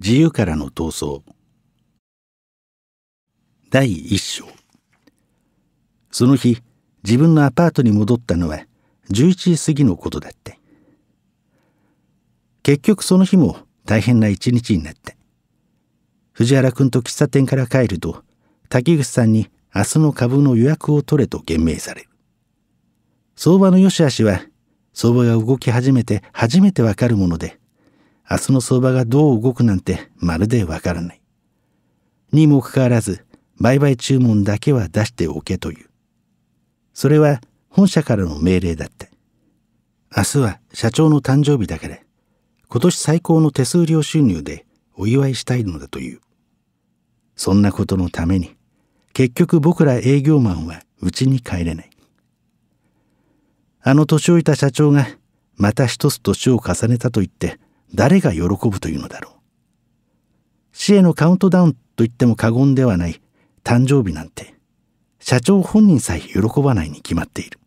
自由からの闘争第一章その日自分のアパートに戻ったのは11時過ぎのことだった結局その日も大変な一日になった藤原君と喫茶店から帰ると滝口さんに明日の株の予約を取れと言命される相場の良し悪しは相場が動き始めて初めてわかるもので明日の相場がどう動くなんてまるでわからない。にもかかわらず、売買注文だけは出しておけという。それは本社からの命令だった。明日は社長の誕生日だから、今年最高の手数料収入でお祝いしたいのだという。そんなことのために、結局僕ら営業マンは家に帰れない。あの年老いた社長が、また一つ年を重ねたと言って、誰が喜ぶというのだろう死へのカウントダウンと言っても過言ではない誕生日なんて社長本人さえ喜ばないに決まっている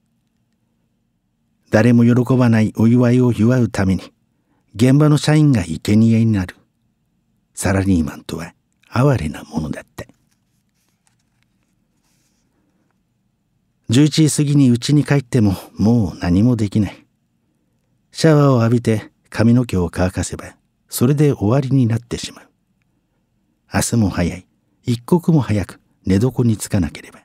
誰も喜ばないお祝いを祝うために現場の社員が生贄になるサラリーマンとは哀れなものだって11時過ぎに家に帰ってももう何もできないシャワーを浴びて髪の毛を乾かせばそれで終わりになってしまう明日も早い一刻も早く寝床につかなければ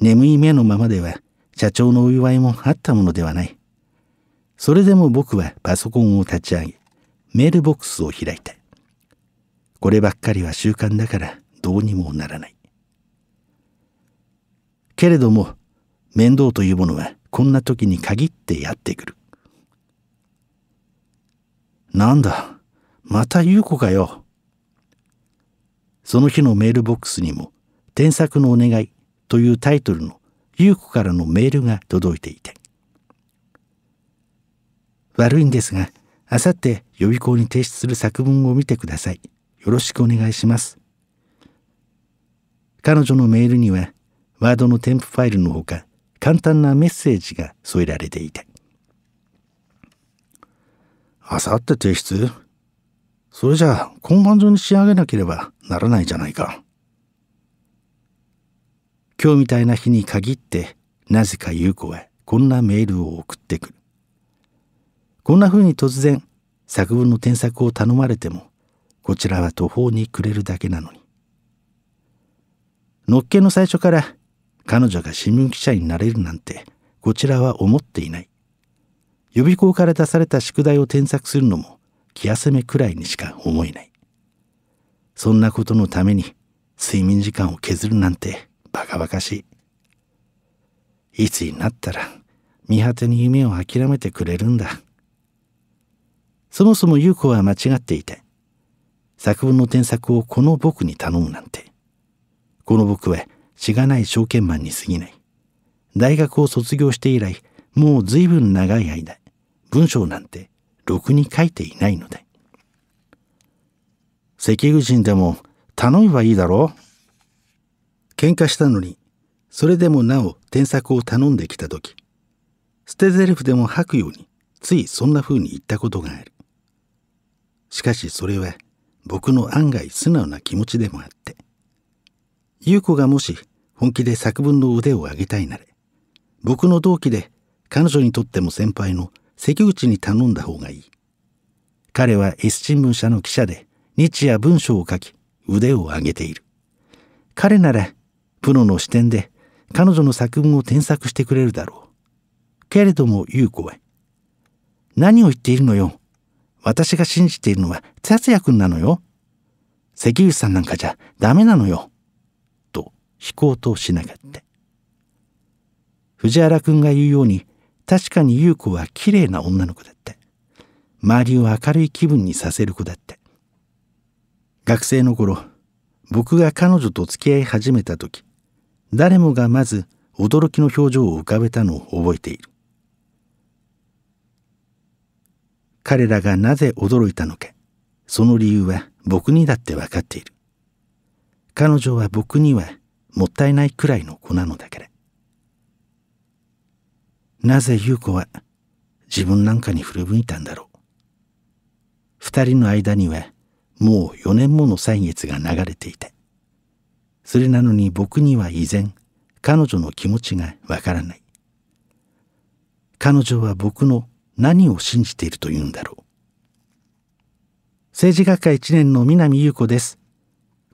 眠い目のままでは社長のお祝いもあったものではないそれでも僕はパソコンを立ち上げメールボックスを開いたこればっかりは習慣だからどうにもならないけれども面倒というものはこんな時に限ってやってくるなんだ、また優子かよ。その日のメールボックスにも、添削のお願いというタイトルの優子からのメールが届いていて。悪いんですが、あさって予備校に提出する作文を見てください。よろしくお願いします。彼女のメールには、ワードの添付ファイルのほか、簡単なメッセージが添えられていた。あさって提出それじゃあ今晩中に仕上げなければならないじゃないか。今日みたいな日に限ってなぜか優子へこんなメールを送ってくる。こんな風に突然作文の添削を頼まれてもこちらは途方に暮れるだけなのに。のっけの最初から彼女が新聞記者になれるなんてこちらは思っていない。予備校から出された宿題を添削するのも気休めくらいにしか思えないそんなことのために睡眠時間を削るなんてバカバカしいいつになったら見果てに夢を諦めてくれるんだそもそも優子は間違っていて作文の添削をこの僕に頼むなんてこの僕はしがない証券マンに過ぎない大学を卒業して以来もう随分長い間文章なんてろくに書いていないので関口人でも頼めばいいだろう喧嘩したのにそれでもなお添削を頼んできた時捨てルフでも吐くようについそんな風に言ったことがあるしかしそれは僕の案外素直な気持ちでもあって優子がもし本気で作文の腕を上げたいなら僕の同期で彼女にとっても先輩の関口に頼んだ方がいい彼は S 新聞社の記者で日夜文章を書き腕を上げている彼ならプロの視点で彼女の作文を添削してくれるだろうけれども優子は「何を言っているのよ私が信じているのは達也君なのよ関口さんなんかじゃダメなのよ」とこうとしなかった藤原君が言うように確かに優子は綺麗な女の子だった周りを明るい気分にさせる子だった学生の頃僕が彼女と付き合い始めた時誰もがまず驚きの表情を浮かべたのを覚えている彼らがなぜ驚いたのかその理由は僕にだってわかっている彼女は僕にはもったいないくらいの子なのだからなぜ優子は自分なんかに振り向いたんだろう。二人の間にはもう四年もの歳月が流れていて、それなのに僕には依然彼女の気持ちがわからない。彼女は僕の何を信じているというんだろう。政治学科1年の南優子です。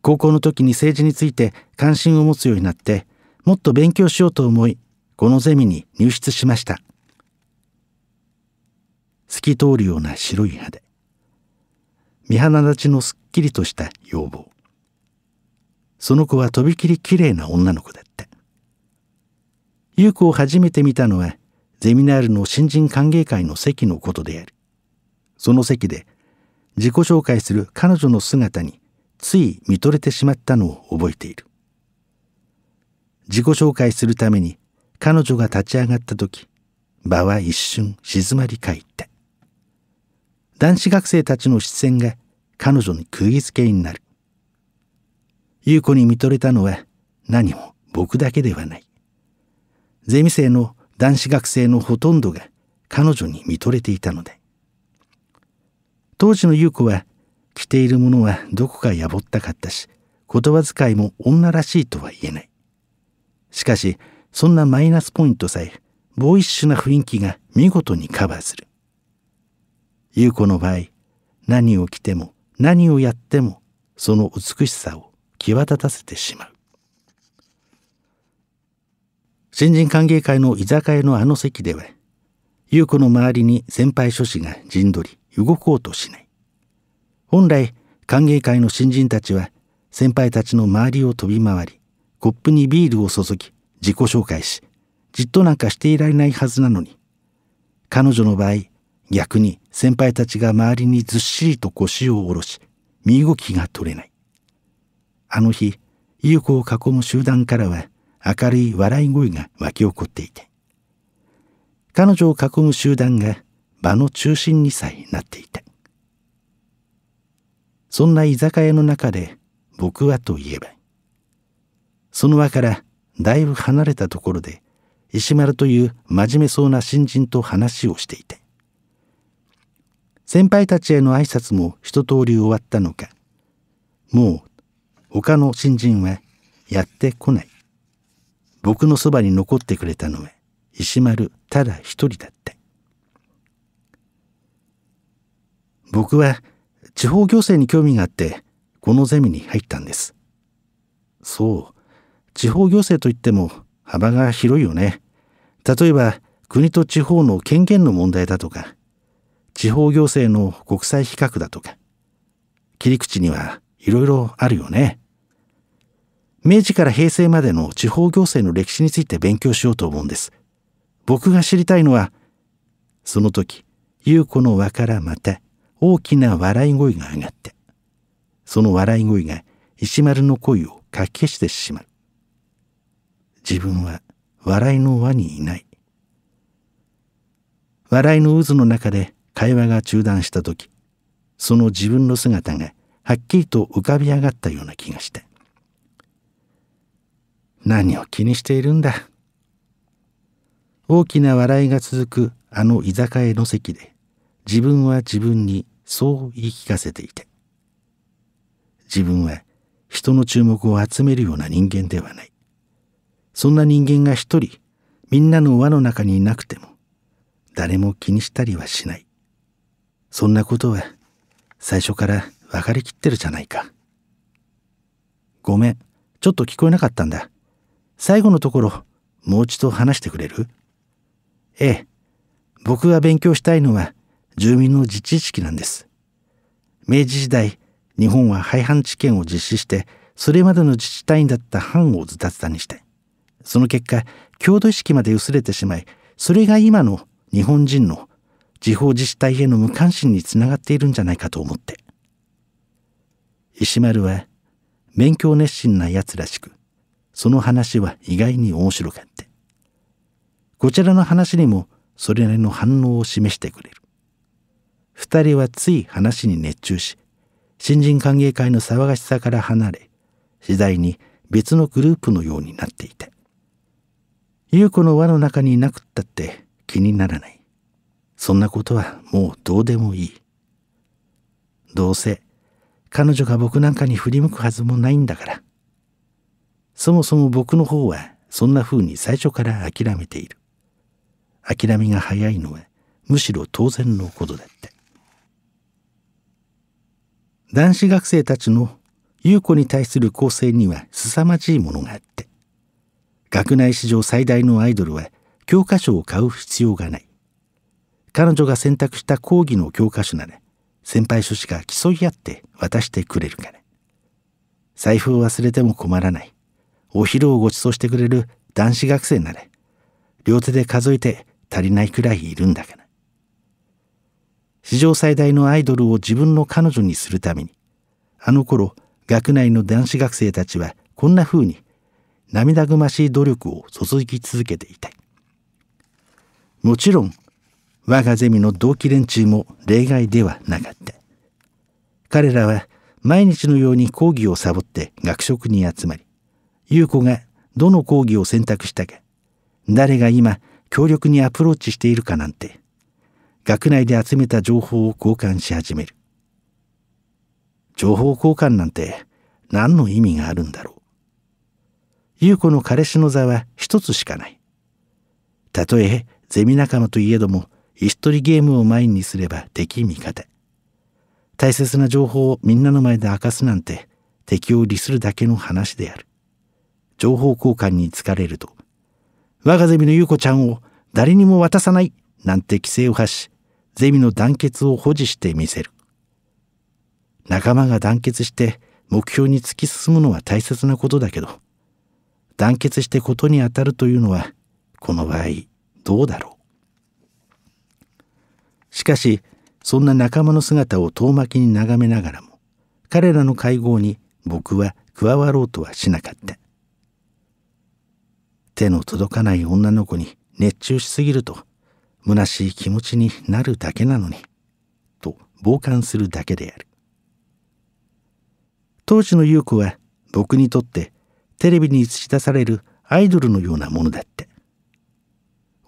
高校の時に政治について関心を持つようになって、もっと勉強しようと思い、このゼミに入室しました透き通るような白い肌見鼻立ちのすっきりとした要望その子はとびきりきれいな女の子だった優子を初めて見たのはゼミナールの新人歓迎会の席のことであるその席で自己紹介する彼女の姿につい見とれてしまったのを覚えている自己紹介するために彼女が立ち上がった時場は一瞬静まり返った男子学生たちの視線が彼女に釘付けになる優子に見とれたのは何も僕だけではないゼミ生の男子学生のほとんどが彼女に見とれていたので当時の優子は着ているものはどこかやぼったかったし言葉遣いも女らしいとは言えないしかしそんなマイナスポイントさえボーイッシュな雰囲気が見事にカバーする優子の場合何を着ても何をやってもその美しさを際立たせてしまう新人歓迎会の居酒屋のあの席では優子の周りに先輩諸子が陣取り動こうとしない本来歓迎会の新人たちは先輩たちの周りを飛び回りコップにビールを注ぎ自己紹介し、じっとなんかしていられないはずなのに、彼女の場合、逆に先輩たちが周りにずっしりと腰を下ろし、身動きが取れない。あの日、優子を囲む集団からは明るい笑い声が湧き起こっていて、彼女を囲む集団が場の中心にさえなっていた。そんな居酒屋の中で僕はといえば、その輪からだいぶ離れたところで石丸という真面目そうな新人と話をしていて先輩たちへの挨拶も一通り終わったのかもう他の新人はやってこない僕のそばに残ってくれたのは石丸ただ一人だった僕は地方行政に興味があってこのゼミに入ったんですそう地方行政といっても幅が広いよね。例えば国と地方の権限の問題だとか、地方行政の国際比較だとか、切り口にはいろいろあるよね。明治から平成までの地方行政の歴史について勉強しようと思うんです。僕が知りたいのは、その時、優子の輪からまた大きな笑い声が上がって、その笑い声が石丸の声をかき消してしまう。自分は笑いの輪にいない。笑いの渦の中で会話が中断した時、その自分の姿がはっきりと浮かび上がったような気がして。何を気にしているんだ。大きな笑いが続くあの居酒屋の席で自分は自分にそう言い聞かせていて自分は人の注目を集めるような人間ではないそんな人間が一人みんなの輪の中にいなくても誰も気にしたりはしないそんなことは最初から分かりきってるじゃないかごめんちょっと聞こえなかったんだ最後のところもう一度話してくれるええ僕が勉強したいのは住民の自治式なんです明治時代日本は廃藩置県を実施してそれまでの自治体員だった藩をズタズタにしてその結果郷土意識まで薄れてしまいそれが今の日本人の地方自治体への無関心につながっているんじゃないかと思って石丸は勉強熱心な奴らしくその話は意外に面白かったこちらの話にもそれなりの反応を示してくれる二人はつい話に熱中し新人歓迎会の騒がしさから離れ次第に別のグループのようになっていた優子の輪の中にいなくったって気にならない。そんなことはもうどうでもいい。どうせ彼女が僕なんかに振り向くはずもないんだから。そもそも僕の方はそんな風に最初から諦めている。諦めが早いのはむしろ当然のことだって。男子学生たちの優子に対する構成には凄まじいものがあって学内史上最大のアイドルは教科書を買う必要がない彼女が選択した講義の教科書なら先輩書士が競い合って渡してくれるから財布を忘れても困らないお昼をごちそうしてくれる男子学生なら両手で数えて足りないくらいいるんだから史上最大のアイドルを自分の彼女にするためにあの頃学内の男子学生たちはこんな風に涙ぐましい努力を注ぎ続けていたもちろん我がゼミの同期連中も例外ではなかった彼らは毎日のように講義をサボって学食に集まり優子がどの講義を選択したか誰が今強力にアプローチしているかなんて学内で集めた情報を交換し始める情報交換なんて何の意味があるんだろう優子の彼氏の座は一つしかない。たとえゼミ仲間といえども、石取りゲームを前にすれば敵味方。大切な情報をみんなの前で明かすなんて敵を利するだけの話である。情報交換に疲れると、我がゼミの優子ちゃんを誰にも渡さないなんて規制を発し、ゼミの団結を保持してみせる。仲間が団結して目標に突き進むのは大切なことだけど、団結してことにあたるというのはこの場合どうだろうしかしそんな仲間の姿を遠巻きに眺めながらも彼らの会合に僕は加わろうとはしなかった手の届かない女の子に熱中しすぎると虚しい気持ちになるだけなのにと傍観するだけである当時の優子は僕にとってテレビに映し出されるアイドルのようなものだって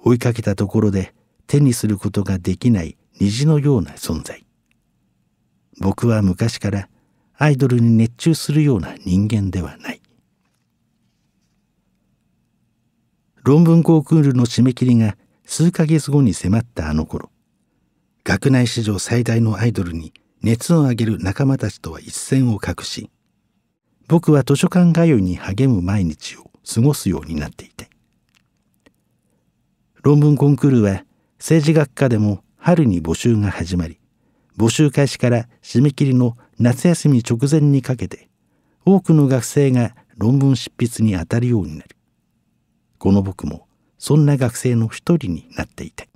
追いかけたところで手にすることができない虹のような存在僕は昔からアイドルに熱中するような人間ではない論文コンクールの締め切りが数ヶ月後に迫ったあの頃学内史上最大のアイドルに熱を上げる仲間たちとは一線を画し僕は図書館通いに励む毎日を過ごすようになっていて論文コンクールは政治学科でも春に募集が始まり募集開始から締め切りの夏休み直前にかけて多くの学生が論文執筆に当たるようになりこの僕もそんな学生の一人になっていて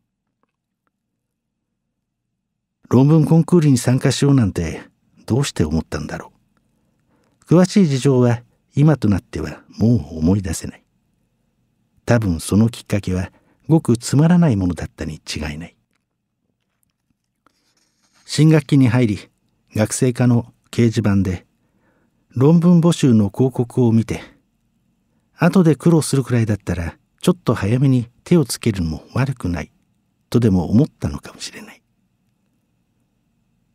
論文コンクールに参加しようなんてどうして思ったんだろう詳しい事情は今となってはもう思い出せない多分そのきっかけはごくつまらないものだったに違いない新学期に入り学生課の掲示板で論文募集の広告を見て後で苦労するくらいだったらちょっと早めに手をつけるのも悪くないとでも思ったのかもしれない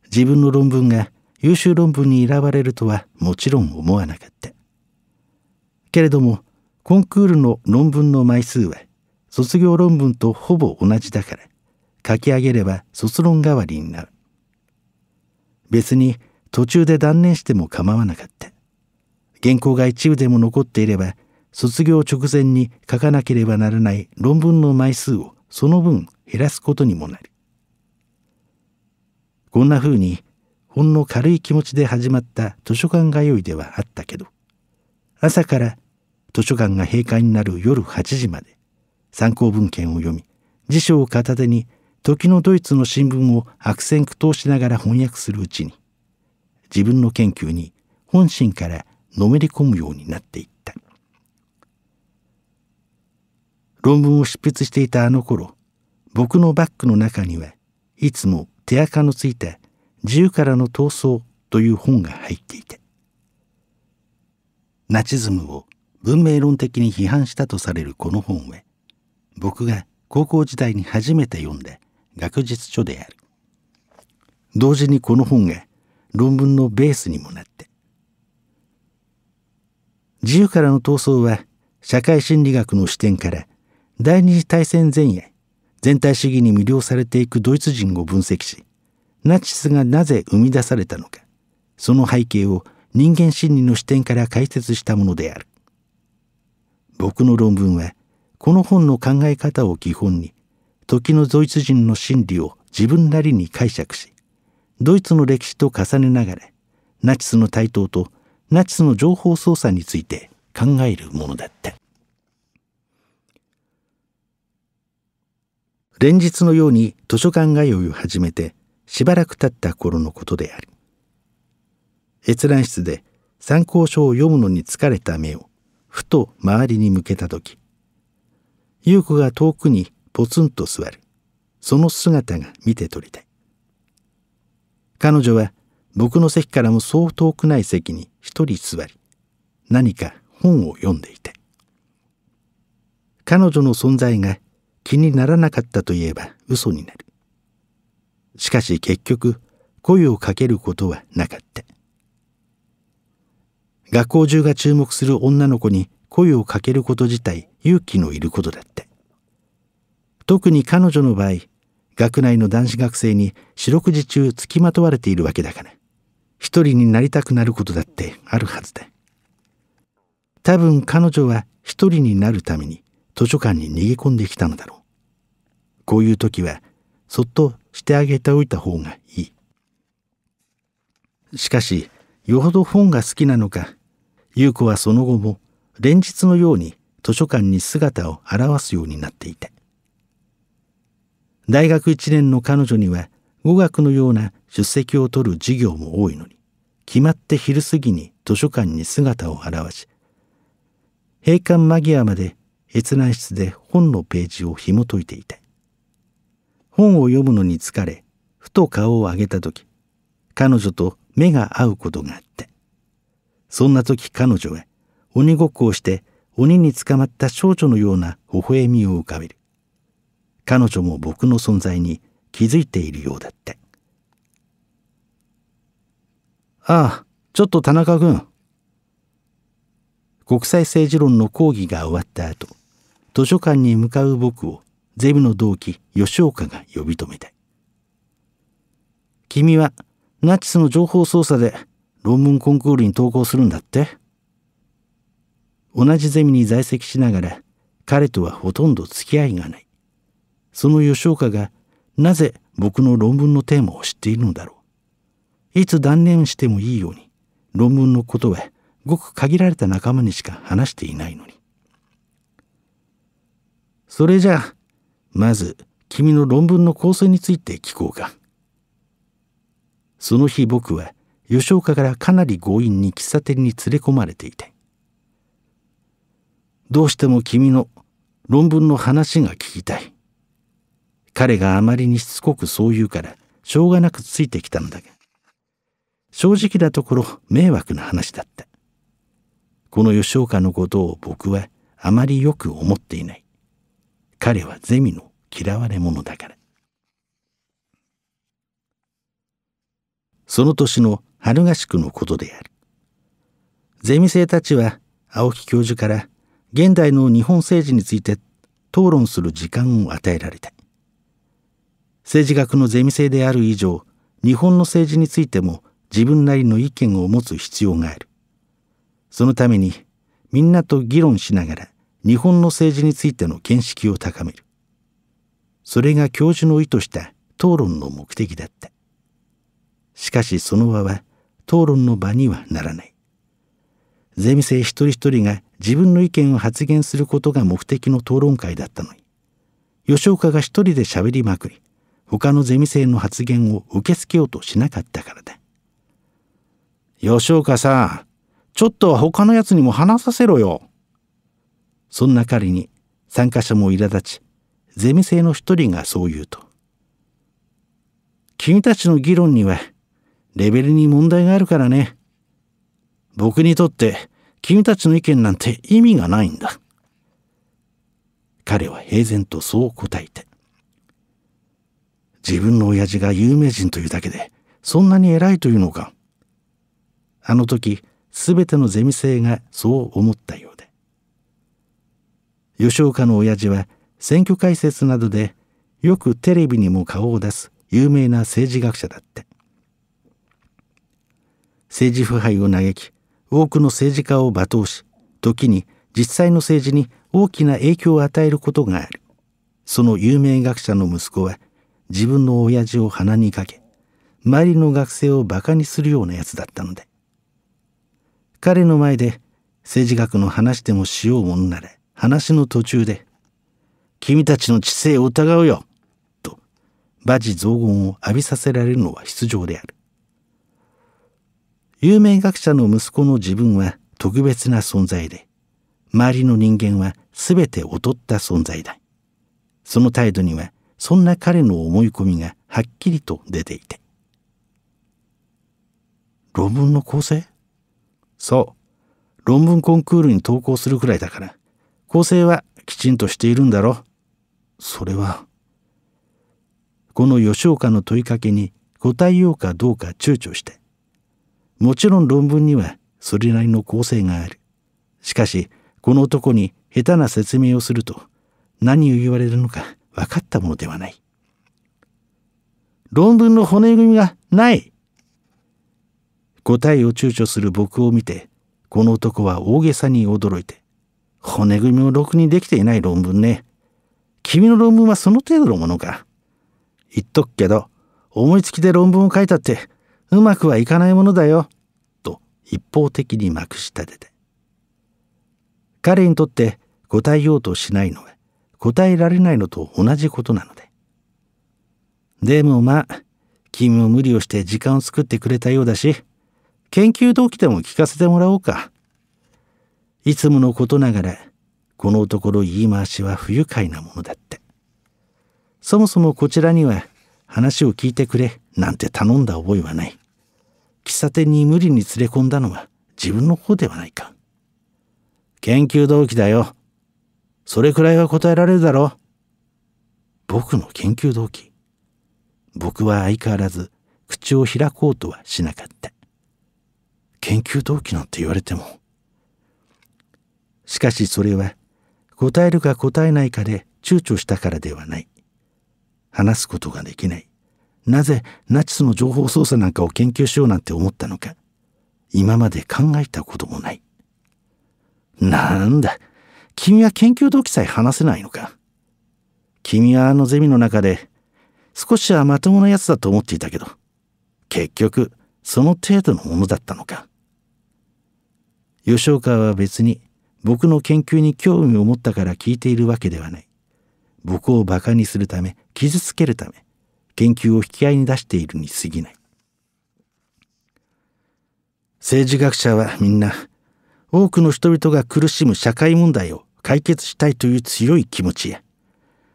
自分の論文が優秀論文に選ばれるとはもちろん思わなかったけれどもコンクールの論文の枚数は卒業論文とほぼ同じだから書き上げれば卒論代わりになる別に途中で断念しても構わなかった原稿が一部でも残っていれば卒業直前に書かなければならない論文の枚数をその分減らすことにもなるこんなふうにほんの軽い気持ちで始まった図書館通いではあったけど朝から図書館が閉館になる夜8時まで参考文献を読み辞書を片手に時のドイツの新聞を悪戦苦闘しながら翻訳するうちに自分の研究に本心からのめり込むようになっていった論文を執筆していたあの頃僕のバッグの中にはいつも手垢のついた自由からの闘争という本が入っていてナチズムを文明論的に批判したとされるこの本は僕が高校時代に初めて読んで学術書である同時にこの本が論文のベースにもなって自由からの闘争は社会心理学の視点から第二次大戦前夜全体主義に魅了されていくドイツ人を分析しナチスがなぜ生み出されたのかその背景を人間心理の視点から解説したものである僕の論文はこの本の考え方を基本に時のドイツ人の心理を自分なりに解釈しドイツの歴史と重ねながらナチスの台頭とナチスの情報操作について考えるものだった連日のように図書館通いを始めてしばらく経った頃のことである閲覧室で参考書を読むのに疲れた目をふと周りに向けた時優子が遠くにポツンと座るその姿が見て取りたい彼女は僕の席からもそう遠くない席に一人座り何か本を読んでいて彼女の存在が気にならなかったといえば嘘になるしかし結局声をかけることはなかった学校中が注目する女の子に声をかけること自体勇気のいることだった特に彼女の場合学内の男子学生に四六時中付きまとわれているわけだから一人になりたくなることだってあるはずだ多分彼女は一人になるために図書館に逃げ込んできたのだろうこういう時はそっとしてあげておいた方がいいしかしよほど本が好きなのか優子はその後も連日のように図書館に姿を現すようになっていた大学1年の彼女には語学のような出席を取る授業も多いのに決まって昼過ぎに図書館に姿を現し閉館間際まで閲覧室で本のページを紐解いていた本を読むのに疲れふと顔を上げた時彼女と目が合うことがあってそんな時彼女へ鬼ごっこをして鬼に捕まった少女のような微笑みを浮かべる彼女も僕の存在に気づいているようだってああちょっと田中君国際政治論の講義が終わった後図書館に向かう僕をゼミの同期吉岡が呼び止めて「君はナチスの情報操作で論文コンクールに投稿するんだって?」同じゼミに在籍しながら彼とはほとんど付き合いがないその吉岡がなぜ僕の論文のテーマを知っているのだろういつ断念してもいいように論文のことはごく限られた仲間にしか話していないのにそれじゃあまず君の論文の構成について聞こうか。その日僕は吉岡からかなり強引に喫茶店に連れ込まれていてどうしても君の論文の話が聞きたい彼があまりにしつこくそう言うからしょうがなくついてきたのだが正直なところ迷惑な話だったこの吉岡のことを僕はあまりよく思っていない彼はゼミの嫌われ者だからその年の春合宿のことであるゼミ生たちは青木教授から現代の日本政治について討論する時間を与えられた政治学のゼミ生である以上日本の政治についても自分なりの意見を持つ必要があるそのためにみんなと議論しながら日本の政治についての見識を高めるそれが教授の意図した討論の目的だったしかしその場は討論の場にはならないゼミ生一人一人が自分の意見を発言することが目的の討論会だったのに吉岡が一人で喋りまくり他のゼミ生の発言を受け付けようとしなかったからだ吉岡さんちょっとは他のやつにも話させろよそんな彼に参加者も苛立ちゼミ生の一人がそう言うと「君たちの議論にはレベルに問題があるからね僕にとって君たちの意見なんて意味がないんだ」彼は平然とそう答えて自分の親父が有名人というだけでそんなに偉いというのかあの時すべてのゼミ生がそう思ったよ吉岡の親父は選挙解説などでよくテレビにも顔を出す有名な政治学者だって政治腐敗を嘆き多くの政治家を罵倒し時に実際の政治に大きな影響を与えることがあるその有名学者の息子は自分の親父を鼻にかけ周りの学生をバカにするようなやつだったので彼の前で政治学の話でもしようもんなら話の途中で、君たちの知性を疑うよ、と、馬事雑言を浴びさせられるのは必要である。有名学者の息子の自分は特別な存在で、周りの人間は全て劣った存在だ。その態度には、そんな彼の思い込みがはっきりと出ていて。論文の構成そう。論文コンクールに投稿するくらいだから。構成はきちんとしているんだろそれは。この吉岡の問いかけに答えようかどうか躊躇して。もちろん論文にはそれなりの構成がある。しかし、この男に下手な説明をすると何を言われるのか分かったものではない。論文の骨組みがない答えを躊躇する僕を見て、この男は大げさに驚いて、骨組みもろくにできていない論文ね。君の論文はその程度のものか。言っとくけど、思いつきで論文を書いたって、うまくはいかないものだよ。と、一方的にまくし立てて。彼にとって答えようとしないのは、答えられないのと同じことなので。でもまあ、君も無理をして時間を作ってくれたようだし、研究動機でも聞かせてもらおうか。いつものことながらこのところ言い回しは不愉快なものだったそもそもこちらには話を聞いてくれなんて頼んだ覚えはない喫茶店に無理に連れ込んだのは自分の方ではないか研究動機だよそれくらいは答えられるだろう僕の研究動機僕は相変わらず口を開こうとはしなかった研究動機なんて言われてもしかしそれは答えるか答えないかで躊躇したからではない。話すことができない。なぜナチスの情報操作なんかを研究しようなんて思ったのか。今まで考えたこともない。なんだ、君は研究動機さえ話せないのか。君はあのゼミの中で少しはまともなやつだと思っていたけど、結局その程度のものだったのか。吉岡は別に僕の研究に興味を持ったから聞いているわけではない僕をバカにするため傷つけるため研究を引き合いに出しているに過ぎない政治学者はみんな多くの人々が苦しむ社会問題を解決したいという強い気持ちや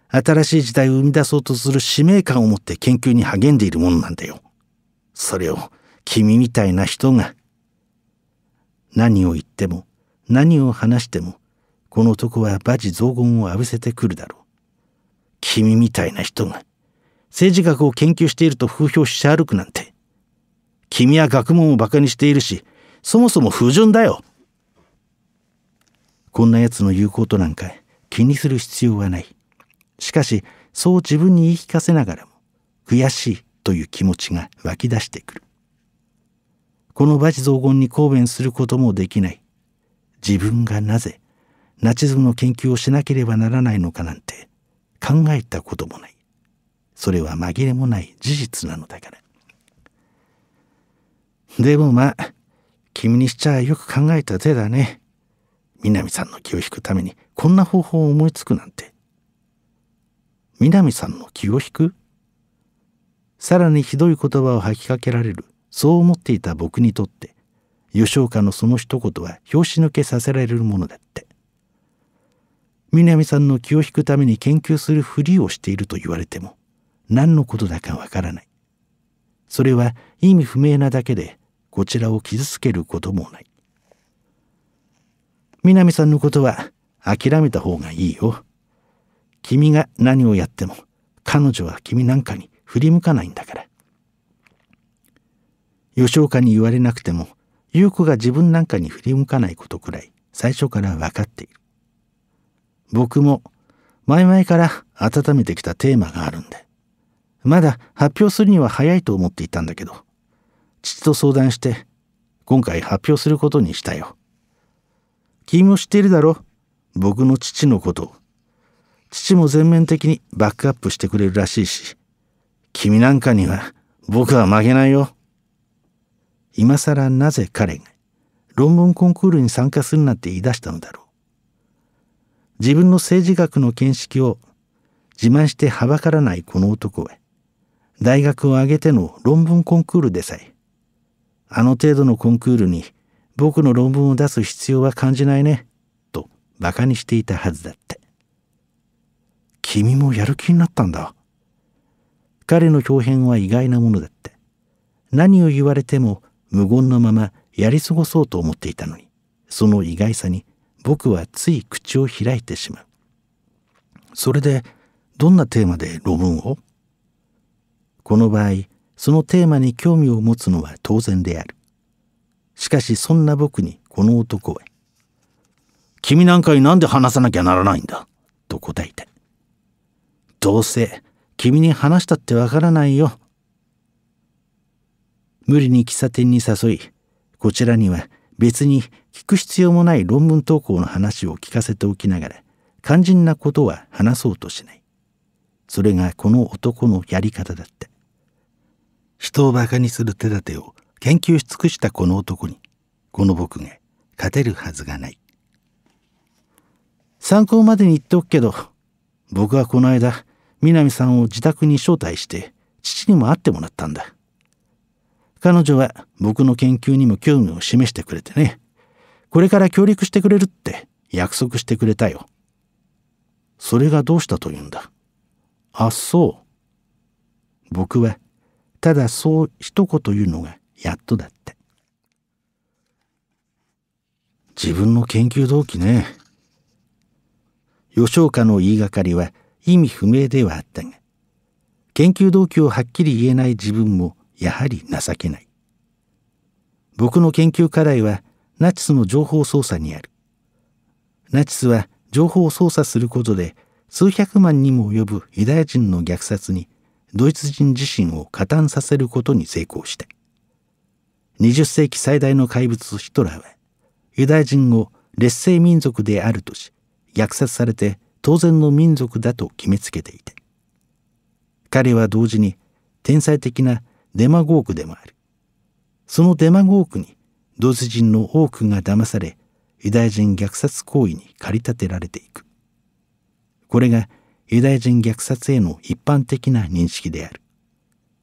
新しい時代を生み出そうとする使命感を持って研究に励んでいるものなんだよ。それを君みたいな人が何を言っても何を話してもこの男は馬事雑言を浴びせてくるだろう君みたいな人が政治学を研究していると風評し歩くなんて君は学問をバカにしているしそもそも不純だよこんな奴の言うことなんか気にする必要はないしかしそう自分に言い聞かせながらも悔しいという気持ちが湧き出してくるこの馬事雑言に抗弁することもできない自分がなぜナチズムの研究をしなければならないのかなんて考えたこともないそれは紛れもない事実なのだからでもまあ君にしちゃよく考えた手だね南さんの気を引くためにこんな方法を思いつくなんて南さんの気を引くさらにひどい言葉を吐きかけられるそう思っていた僕にとって吉岡のその一言は拍子抜けさせられるものだって南さんの気を引くために研究するふりをしていると言われても何のことだかわからないそれは意味不明なだけでこちらを傷つけることもない南さんのことは諦めた方がいいよ君が何をやっても彼女は君なんかに振り向かないんだから吉岡に言われなくても優子が自分なんかに振り向かないことくらい最初から分かっている。僕も前々から温めてきたテーマがあるんで、まだ発表するには早いと思っていたんだけど、父と相談して、今回発表することにしたよ。君も知っているだろ僕の父のことを。父も全面的にバックアップしてくれるらしいし、君なんかには僕は負けないよ。今更なぜ彼が論文コンクールに参加するなんて言い出したのだろう。自分の政治学の見識を自慢してはばからないこの男へ、大学を挙げての論文コンクールでさえ、あの程度のコンクールに僕の論文を出す必要は感じないね、と馬鹿にしていたはずだって。君もやる気になったんだ。彼の表現は意外なものだって。何を言われても無言のままやり過ごそうと思っていたのにその意外さに僕はつい口を開いてしまうそれでどんなテーマで論文をこの場合そのテーマに興味を持つのは当然であるしかしそんな僕にこの男は「君なんかになんで話さなきゃならないんだ」と答えたどうせ君に話したってわからないよ無理に喫茶店に誘いこちらには別に聞く必要もない論文投稿の話を聞かせておきながら肝心なことは話そうとしないそれがこの男のやり方だった人をバカにする手立てを研究し尽くしたこの男にこの僕が勝てるはずがない参考までに言っておくけど僕はこの間南さんを自宅に招待して父にも会ってもらったんだ彼女は僕の研究にも興味を示してくれてね。これから協力してくれるって約束してくれたよ。それがどうしたというんだ。あ、そう。僕は、ただそう一言言うのがやっとだって。自分の研究動機ね。吉岡の言いがかりは意味不明ではあったが、研究動機をはっきり言えない自分もやはり情けない僕の研究課題はナチスの情報操作にあるナチスは情報を操作することで数百万にも及ぶユダヤ人の虐殺にドイツ人自身を加担させることに成功した20世紀最大の怪物ヒトラーはユダヤ人を劣勢民族であるとし虐殺されて当然の民族だと決めつけていた彼は同時に天才的なデマゴークでもある。そのデマゴークにドイツ人の多くが騙され、ユダヤ人虐殺行為に駆り立てられていく。これがユダヤ人虐殺への一般的な認識である。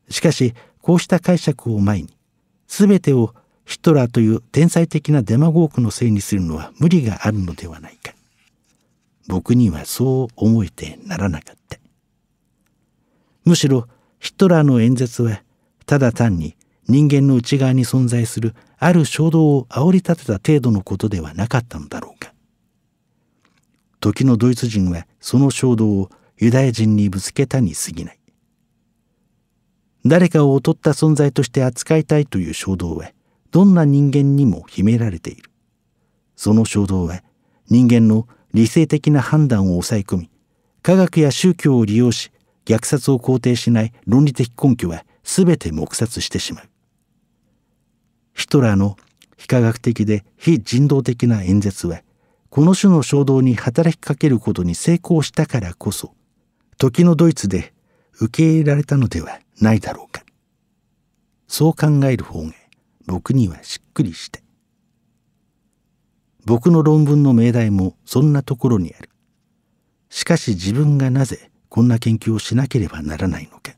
しかし、こうした解釈を前に、全てをヒトラーという天才的なデマゴークのせいにするのは無理があるのではないか。僕にはそう思えてならなかった。むしろヒトラーの演説はただ単に人間の内側に存在するある衝動を煽り立てた程度のことではなかったのだろうか時のドイツ人はその衝動をユダヤ人にぶつけたに過ぎない誰かを劣った存在として扱いたいという衝動はどんな人間にも秘められているその衝動は人間の理性的な判断を抑え込み科学や宗教を利用し虐殺を肯定しない論理的根拠は全て黙殺してしまうヒトラーの非科学的で非人道的な演説はこの種の衝動に働きかけることに成功したからこそ時のドイツで受け入れられたのではないだろうかそう考える方が僕にはしっくりした僕の論文の命題もそんなところにあるしかし自分がなぜこんな研究をしなければならないのか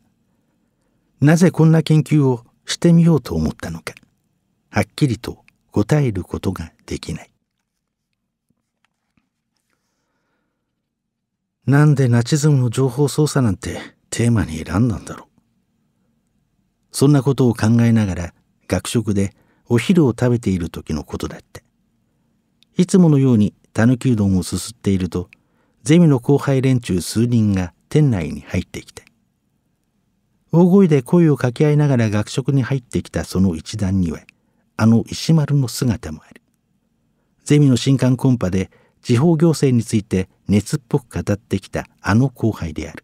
なぜこんな研究をしてみようと思ったのかはっきりと答えることができないなんでナチズムの情報操作なんてテーマに選んだんだろうそんなことを考えながら学食でお昼を食べている時のことだったいつものようにたぬきうどんをすすっているとゼミの後輩連中数人が店内に入ってきた大声で声を掛け合いながら学食に入ってきたその一団にはあの石丸の姿もあるゼミの新刊コンパで地方行政について熱っぽく語ってきたあの後輩である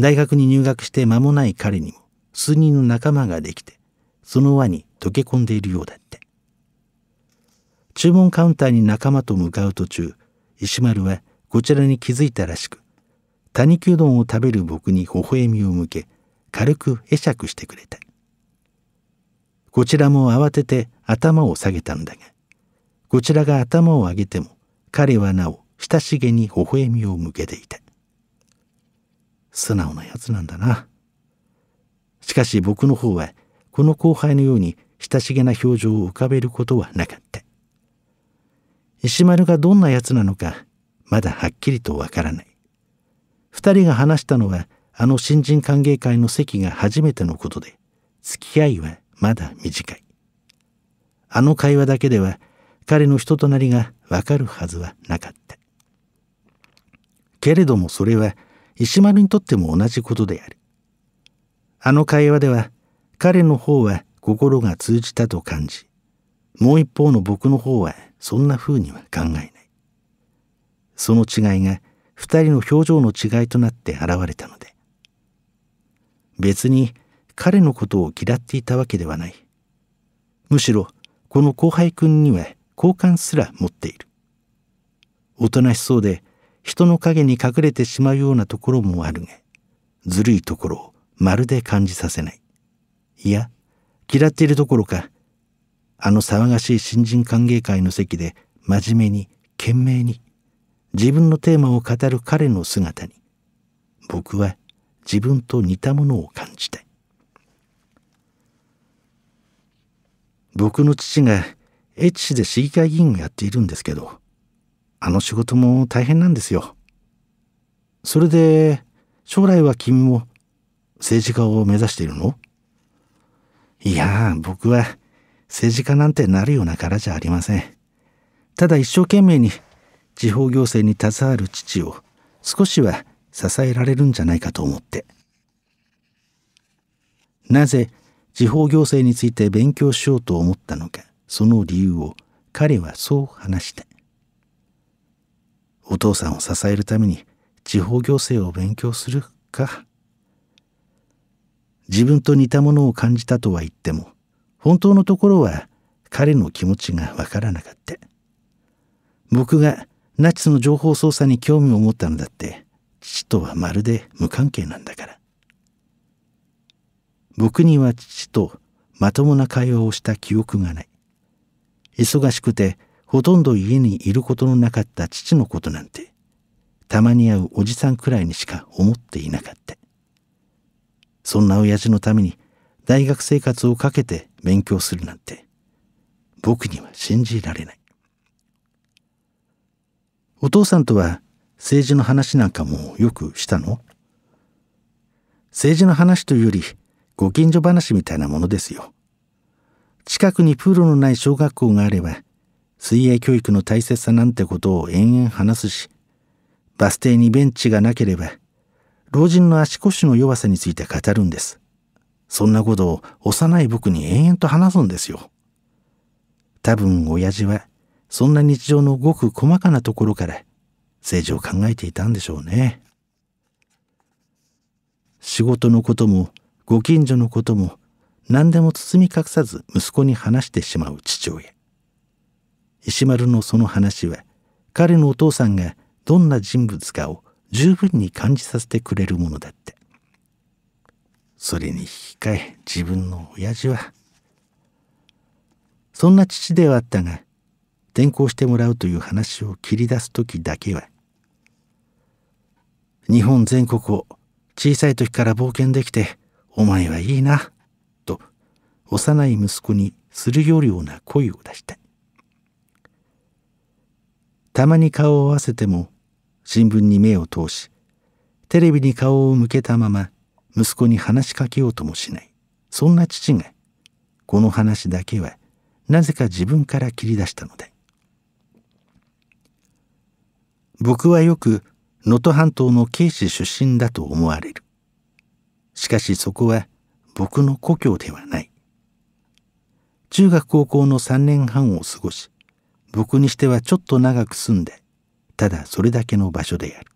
大学に入学して間もない彼にも数人の仲間ができてその輪に溶け込んでいるようだった注文カウンターに仲間と向かう途中石丸はこちらに気づいたらしく谷肉うどんを食べる僕に微笑みを向け軽く会釈してくれたこちらも慌てて頭を下げたんだがこちらが頭を上げても彼はなお親しげに微笑みを向けていた素直なやつなんだなしかし僕の方はこの後輩のように親しげな表情を浮かべることはなかった石丸がどんなやつなのかまだはっきりとわからない2人が話したのはあの新人歓迎会の席が初めてのことで付き合いはまだ短いあの会話だけでは彼の人となりがわかるはずはなかったけれどもそれは石丸にとっても同じことであるあの会話では彼の方は心が通じたと感じもう一方の僕の方はそんな風には考えないその違いが二人の表情の違いとなって現れたので別に彼のことを嫌っていたわけではないむしろこの後輩君には好感すら持っているおとなしそうで人の影に隠れてしまうようなところもあるがずるいところをまるで感じさせないいや嫌っているどころかあの騒がしい新人歓迎会の席で真面目に懸命に自分のテーマを語る彼の姿に僕は自分と似たものを感じた僕の父が越智で市議会議員をやっているんですけどあの仕事も大変なんですよそれで将来は君も政治家を目指しているのいや僕は政治家なんてなるような柄じゃありませんただ一生懸命に地方行政に携わる父を少しは支えられるんじゃないかと思ってなぜ地方行政について勉強しようと思ったのかその理由を彼はそう話したお父さんを支えるために地方行政を勉強するか自分と似たものを感じたとは言っても本当のところは彼の気持ちがわからなかった僕がナチスの情報操作に興味を持ったのだって父とはまるで無関係なんだから僕には父とまともな会話をした記憶がない忙しくてほとんど家にいることのなかった父のことなんてたまに会うおじさんくらいにしか思っていなかったそんな親父のために大学生活をかけて勉強するなんて僕には信じられないお父さんとは政治の話なんかもよくしたの政治の話というよりご近所話みたいなものですよ。近くにプールのない小学校があれば水泳教育の大切さなんてことを延々話すしバス停にベンチがなければ老人の足腰の弱さについて語るんです。そんなことを幼い僕に延々と話すんですよ。多分親父はそんな日常のごく細かなところから政治を考えていたんでしょうね。仕事のこともご近所のことも何でも包み隠さず息子に話してしまう父親。石丸のその話は彼のお父さんがどんな人物かを十分に感じさせてくれるものだってそれに引き換え自分の親父はそんな父ではあったが転校してもらうという話を切り出す時だけは日本全国を小さい時から冒険できてお前はいいなと幼い息子にするような声を出したたまに顔を合わせても新聞に目を通しテレビに顔を向けたまま息子に話しかけようともしないそんな父がこの話だけはなぜか自分から切り出したので僕はよく能登半島の慶氏出身だと思われるしかしそこは僕の故郷ではない中学高校の3年半を過ごし僕にしてはちょっと長く住んでただそれだけの場所である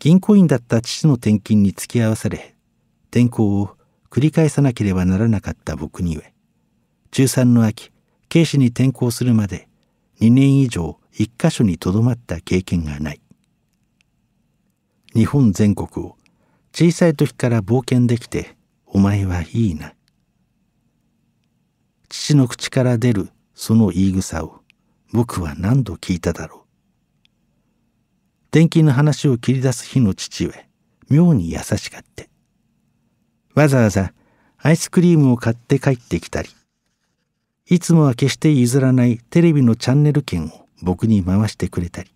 銀行員だった父の転勤に付き合わされ転校を繰り返さなければならなかった僕にゆえ中3の秋警視に転校するまで2年以上一箇所にとどまった経験がない日本全国を小さい時から冒険できてお前はいいな父の口から出るその言い草を僕は何度聞いただろう電気の話を切り出す日の父上妙に優しかってわざわざアイスクリームを買って帰ってきたりいつもは決して譲らないテレビのチャンネル券を僕に回してくれたり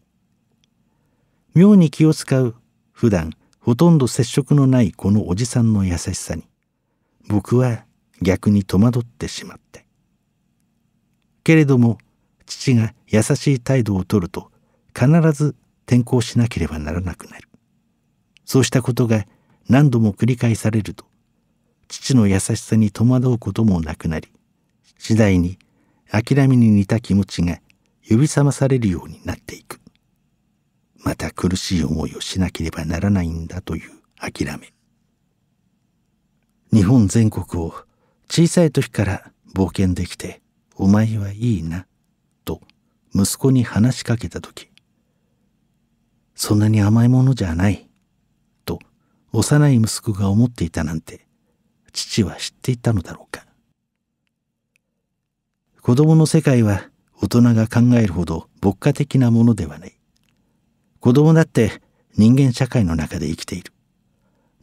妙に気を使う普段ほとんど接触のないこのおじさんの優しさに僕は逆に戸惑ってしまってけれども父が優しい態度をとると必ず転校しなければならなくなるそうしたことが何度も繰り返されると父の優しさに戸惑うこともなくなり次第に諦めに似た気持ちが呼び覚まされるようになっていくまた苦しい思いをしなければならないんだという諦め日本全国を小さい時から冒険できてお前はいいなと息子に話しかけた時そんなに甘いものじゃないと幼い息子が思っていたなんて父は知っていたのだろうか子供の世界は大人が考えるほど牧歌的なものではない。子供だって人間社会の中で生きている。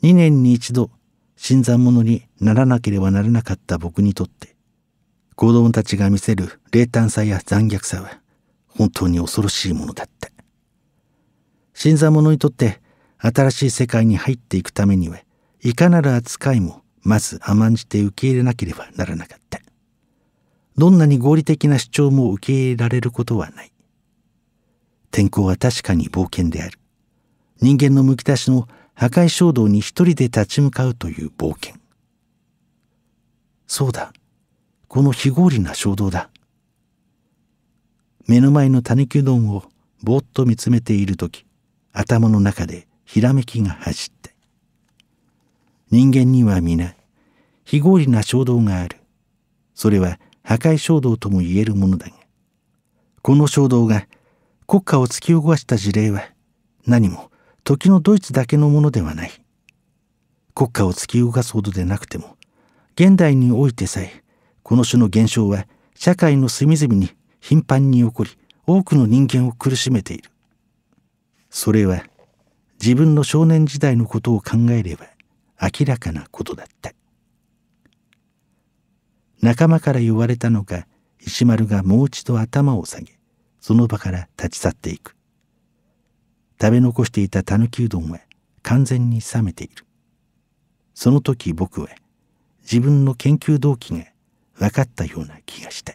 2年に一度、新参者にならなければならなかった僕にとって、子供たちが見せる冷淡さや残虐さは、本当に恐ろしいものだった。新参者にとって、新しい世界に入っていくためには、いかなる扱いも、まず甘んじて受け入れなければならなかった。どんなに合理的な主張も受け入れられることはない。天候は確かに冒険である。人間のむき出しの破壊衝動に一人で立ち向かうという冒険。そうだ。この非合理な衝動だ。目の前の種牛丼をぼーっと見つめている時、頭の中でひらめきが走って。人間には皆、非合理な衝動がある。それは破壊衝動とも言えるものだがこの衝動が国家を突き動かした事例は何も時のドイツだけのものではない国家を突き動かすほどでなくても現代においてさえこの種の現象は社会の隅々に頻繁に起こり多くの人間を苦しめているそれは自分の少年時代のことを考えれば明らかなことだった仲間から言われたのか石丸がもう一度頭を下げその場から立ち去っていく食べ残していたたぬきうどんは完全に冷めているその時僕は自分の研究動機が分かったような気がした